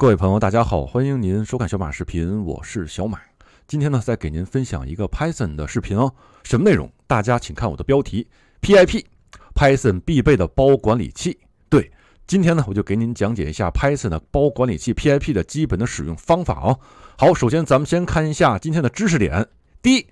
各位朋友，大家好，欢迎您收看小马视频，我是小马。今天呢，再给您分享一个 Python 的视频哦。什么内容？大家请看我的标题，pip，Python 必备的包管理器。对，今天呢，我就给您讲解一下 Python 的包管理器 pip 的基本的使用方法哦。好，首先咱们先看一下今天的知识点。第一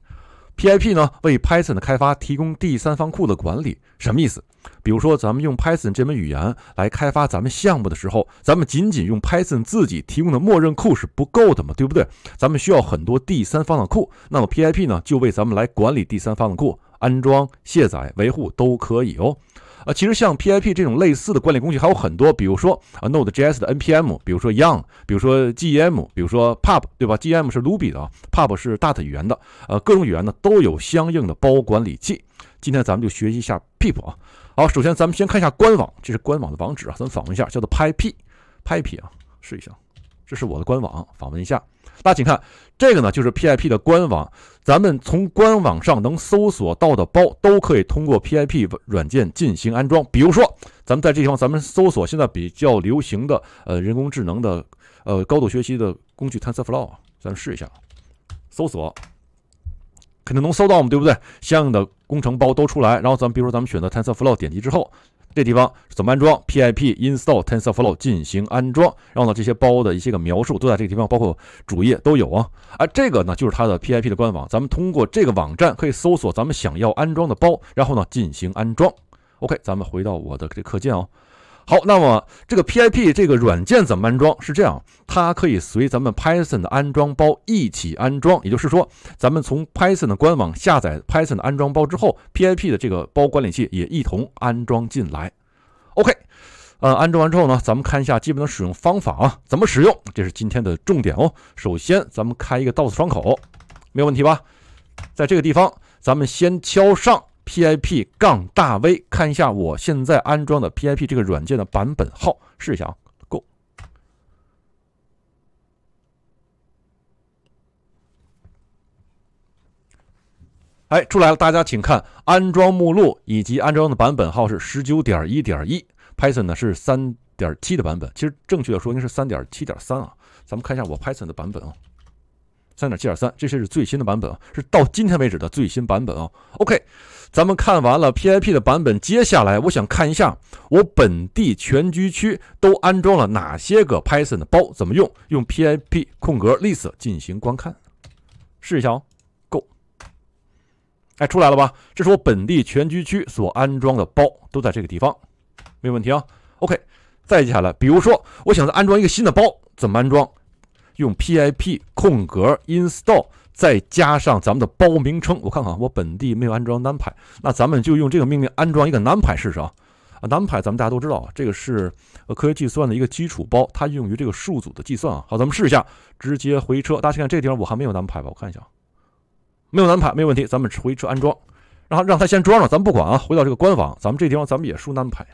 ，pip 呢为 Python 的开发提供第三方库的管理，什么意思？比如说，咱们用 Python 这门语言来开发咱们项目的时候，咱们仅仅用 Python 自己提供的默认库是不够的嘛，对不对？咱们需要很多第三方的库。那么 PIP 呢，就为咱们来管理第三方的库，安装、卸载、维护都可以哦。呃，其实像 PIP 这种类似的管理工具还有很多，比如说啊 Node.js 的 NPM，比如说 y o u n 比如说 GEM，比如说 Pub，对吧？GEM 是 Ruby 的啊，Pub 是 Dart 语言的。呃，各种语言呢都有相应的包管理器。今天咱们就学习一下 PIP 啊。好，首先咱们先看一下官网，这是官网的网址啊，咱们访问一下，叫做 PIP PIP 啊，试一下，这是我的官网，访问一下。大家请看，这个呢就是 PIP 的官网。咱们从官网上能搜索到的包，都可以通过 PIP 软件进行安装。比如说，咱们在这地方咱们搜索现在比较流行的呃人工智能的呃高度学习的工具 TensorFlow，咱们试一下，搜索。肯定能搜到嘛，对不对？相应的工程包都出来，然后咱们比如说咱们选择 TensorFlow，点击之后，这地方怎么安装？pip install tensorflow 进行安装，然后呢，这些包的一些个描述都在这个地方，包括主页都有啊。啊，这个呢就是它的 pip 的官网，咱们通过这个网站可以搜索咱们想要安装的包，然后呢进行安装。OK，咱们回到我的这课件哦。好，那么这个 PIP 这个软件怎么安装？是这样，它可以随咱们 Python 的安装包一起安装。也就是说，咱们从 Python 的官网下载 Python 的安装包之后，PIP 的这个包管理器也一同安装进来。OK，呃，安装完之后呢，咱们看一下基本的使用方法啊，怎么使用？这是今天的重点哦。首先，咱们开一个 DOS 窗口，没有问题吧？在这个地方，咱们先敲上。pip 杠大 V 看一下我现在安装的 pip 这个软件的版本号，试一下啊。Go，哎出来了，大家请看安装目录以及安装的版本号是十九点一点一，Python 呢是三点七的版本。其实正确的说应该是三点七点三啊。咱们看一下我 Python 的版本啊，三点七点三，这些是最新的版本啊，是到今天为止的最新版本啊。OK。咱们看完了 pip 的版本，接下来我想看一下我本地全局区都安装了哪些个 Python 的包，怎么用？用 pip 空格 list 进行观看，试一下哦。Go，哎，出来了吧？这是我本地全局区所安装的包，都在这个地方，没有问题啊。OK，再接下来，比如说我想再安装一个新的包，怎么安装？用 pip 空格 install。再加上咱们的包名称，我看看，我本地没有安装南派，那咱们就用这个命令安装一个南派试试啊。啊，南派咱们大家都知道啊，这个是呃科学计算的一个基础包，它用于这个数组的计算啊。好，咱们试一下，直接回车。大家看这个地方我还没有南派吧？我看一下，没有南派，没有问题。咱们回车安装，然后让它先装上，咱不管啊。回到这个官网，咱们这地方咱们也输南派，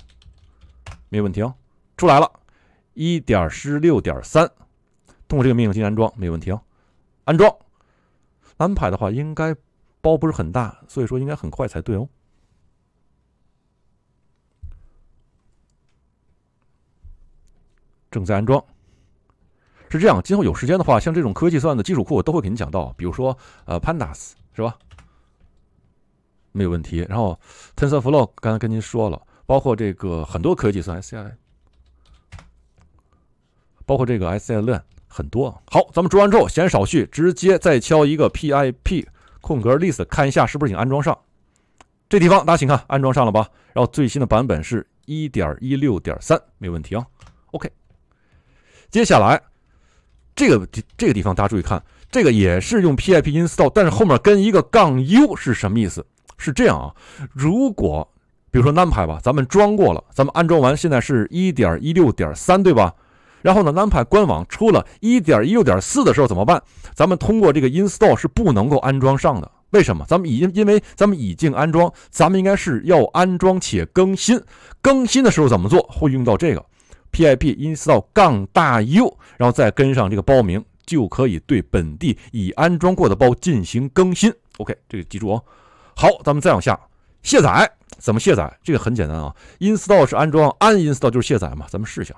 没问题啊。出来了，一点十六点三，通过这个命令进行安装，没问题啊。安装。安排的话，应该包不是很大，所以说应该很快才对哦。正在安装。是这样，今后有时间的话，像这种科学计算的基础库，我都会给你讲到，比如说呃，Pandas 是吧？没有问题。然后 TensorFlow 刚才跟您说了，包括这个很多科学计算，Sci，包括这个 Sci 链。很多好，咱们装完之后闲少叙，直接再敲一个 pip 空格 list 看一下是不是已经安装上。这地方大家请看，安装上了吧？然后最新的版本是1.16.3，没问题啊。OK，接下来这个这个地方大家注意看，这个也是用 pip install，但是后面跟一个杠 u 是什么意思？是这样啊，如果比如说 numpy 吧，咱们装过了，咱们安装完现在是1.16.3，对吧？然后呢南派官网出了1.16.4的时候怎么办？咱们通过这个 install 是不能够安装上的。为什么？咱们已经因为咱们已经安装，咱们应该是要安装且更新。更新的时候怎么做？会用到这个 pip install 杠大 -u，然后再跟上这个包名，就可以对本地已安装过的包进行更新。OK，这个记住哦。好，咱们再往下卸载，怎么卸载？这个很简单啊。install 是安装，uninstall 就是卸载嘛。咱们试一下。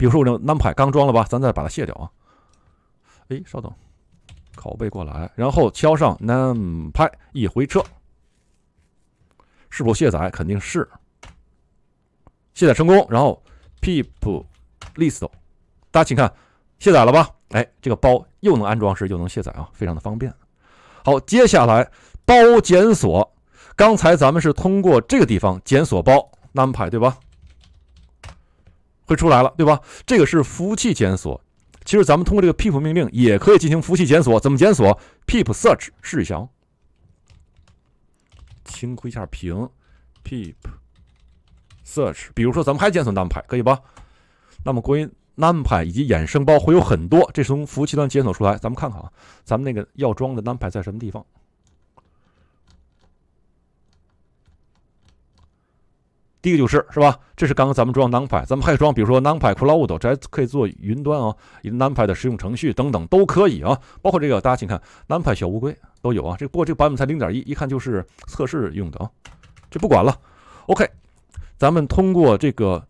比如说我这 NumPy 刚装了吧，咱再把它卸掉啊。哎，稍等，拷贝过来，然后敲上 NumPy 一回车，是否卸载？肯定是，卸载成功。然后 people list，大家请看，卸载了吧？哎，这个包又能安装时又能卸载啊，非常的方便。好，接下来包检索，刚才咱们是通过这个地方检索包 numpy 对吧？会出来了，对吧？这个是服务器检索。其实咱们通过这个 pip 命令也可以进行服务器检索。怎么检索？pip search 试一下哦。轻抠一下屏，pip search。比如说咱们还检索 n u m p y 可以吧？那么关于 n u m p y 以及衍生包会有很多。这是从服务器端检索出来，咱们看看啊，咱们那个要装的 n u m p y 在什么地方。第一个就是，是吧？这是刚刚咱们装 Numpy，咱们还装，比如说 Numpy Cloud，这还可以做云端啊，Numpy 的使用程序等等都可以啊。包括这个，大家请看 Numpy 小乌龟都有啊。这不过这个版本才零点一，一看就是测试用的啊，这不管了。OK，咱们通过这个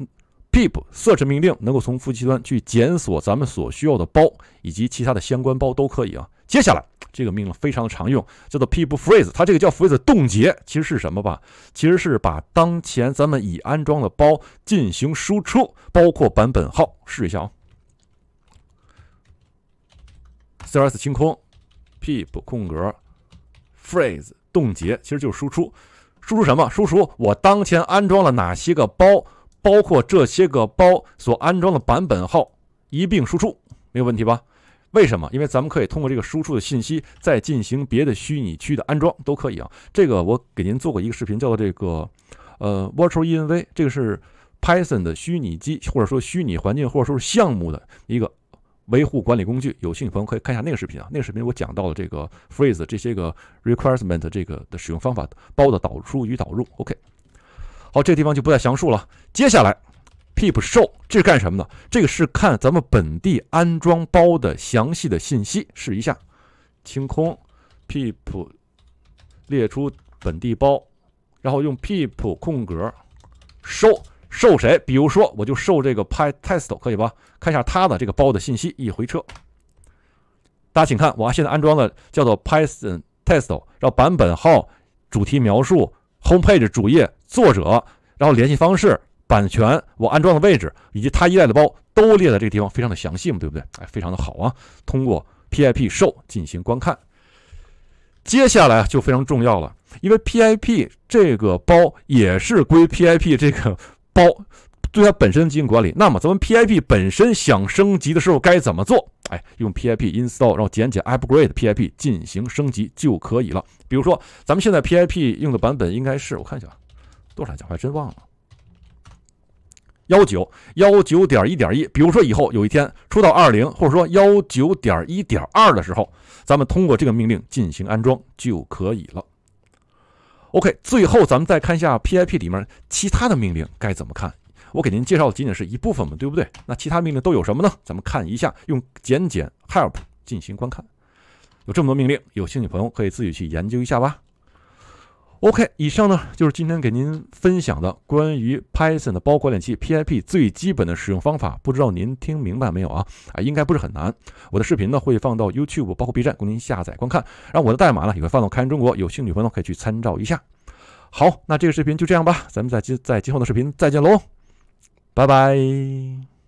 pip search 命令能够从服务器端去检索咱们所需要的包以及其他的相关包都可以啊。接下来，这个命令非常的常用，叫做 `pip freeze`，它这个叫 freeze 冻结，其实是什么吧？其实是把当前咱们已安装的包进行输出，包括版本号。试一下啊，`pip clear freeze` 冻结，其实就是输出，输出什么？输出我当前安装了哪些个包，包括这些个包所安装的版本号一并输出，没有问题吧？为什么？因为咱们可以通过这个输出的信息，再进行别的虚拟区的安装都可以啊。这个我给您做过一个视频，叫做这个，呃，Virtual ENV，这个是 Python 的虚拟机或者说虚拟环境或者说项目的一个维护管理工具。有兴趣的朋友可以看一下那个视频啊。那个视频我讲到了这个 freeze 这些个 requirement 这个的使用方法包的导出与导入。OK，好，这个地方就不再详述了。接下来。Peep Show 这是干什么的？这个是看咱们本地安装包的详细的信息。试一下，清空，Peep 列出本地包，然后用 Peep 空格 Show 谁？比如说我就收这个 p y t Test 可以吧？看一下它的这个包的信息，一回车。大家请看，我现在安装的叫做 Python Test，然后版本号、主题描述、Home Page 主页、作者，然后联系方式。版权我安装的位置以及它依赖的包都列在这个地方，非常的详细嘛，对不对？哎，非常的好啊。通过 P I P show 进行观看，接下来就非常重要了，因为 P I P 这个包也是归 P I P 这个包对它本身进行管理。那么咱们 P I P 本身想升级的时候该怎么做？哎，用 P I P install 然后减减 u p p grade P I P 进行升级就可以了。比如说咱们现在 P I P 用的版本应该是我看一下多少来着，我还真忘了。幺九幺九点一点一，比如说以后有一天出到二零，或者说幺九点一点二的时候，咱们通过这个命令进行安装就可以了。OK，最后咱们再看一下 PIP 里面其他的命令该怎么看。我给您介绍的仅仅是一部分嘛，对不对？那其他命令都有什么呢？咱们看一下，用减减 help 进行观看。有这么多命令，有兴趣朋友可以自己去研究一下吧。OK，以上呢就是今天给您分享的关于 Python 的包管理器 PIP 最基本的使用方法，不知道您听明白没有啊？啊，应该不是很难。我的视频呢会放到 YouTube，包括 B 站供您下载观看，然后我的代码呢也会放到开源中国，有兴趣朋友可以去参照一下。好，那这个视频就这样吧，咱们在今在今后的视频再见喽，拜拜。